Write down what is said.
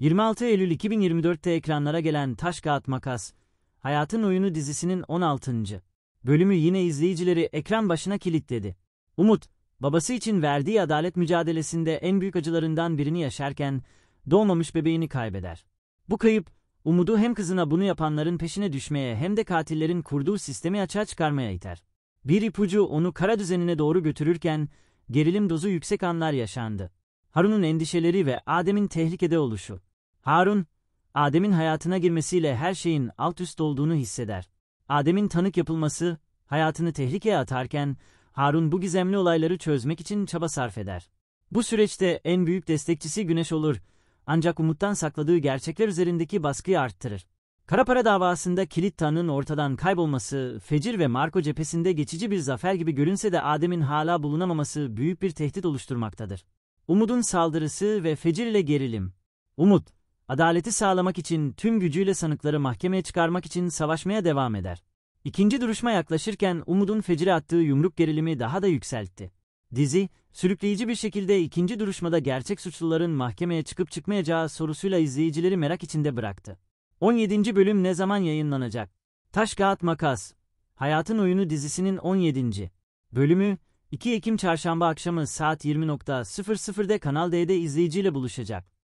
26 Eylül 2024'te ekranlara gelen Taş Kağıt Makas, Hayatın Oyunu dizisinin 16. bölümü yine izleyicileri ekran başına kilitledi. Umut, babası için verdiği adalet mücadelesinde en büyük acılarından birini yaşarken doğmamış bebeğini kaybeder. Bu kayıp, Umut'u hem kızına bunu yapanların peşine düşmeye hem de katillerin kurduğu sistemi açığa çıkarmaya iter. Bir ipucu onu kara düzenine doğru götürürken gerilim dozu yüksek anlar yaşandı. Harun'un endişeleri ve Adem'in tehlikede oluşu. Harun, Adem'in hayatına girmesiyle her şeyin alt üst olduğunu hisseder. Adem'in tanık yapılması hayatını tehlikeye atarken Harun bu gizemli olayları çözmek için çaba sarf eder. Bu süreçte en büyük destekçisi Güneş olur ancak umuttan sakladığı gerçekler üzerindeki baskıyı arttırır. Kara para davasında kilit tanığın ortadan kaybolması, Fecir ve Marco cephesinde geçici bir zafer gibi görünse de Adem'in hala bulunamaması büyük bir tehdit oluşturmaktadır. Umud'un saldırısı ve fecirle gerilim. Umut, adaleti sağlamak için tüm gücüyle sanıkları mahkemeye çıkarmak için savaşmaya devam eder. İkinci duruşma yaklaşırken Umud'un fecire attığı yumruk gerilimi daha da yükseltti. Dizi, sürükleyici bir şekilde ikinci duruşmada gerçek suçluların mahkemeye çıkıp çıkmayacağı sorusuyla izleyicileri merak içinde bıraktı. 17. bölüm ne zaman yayınlanacak? Taş Kağıt Makas Hayatın Oyunu dizisinin 17. bölümü 2 Ekim Çarşamba akşamı saat 20.00'de Kanal D'de izleyiciyle buluşacak.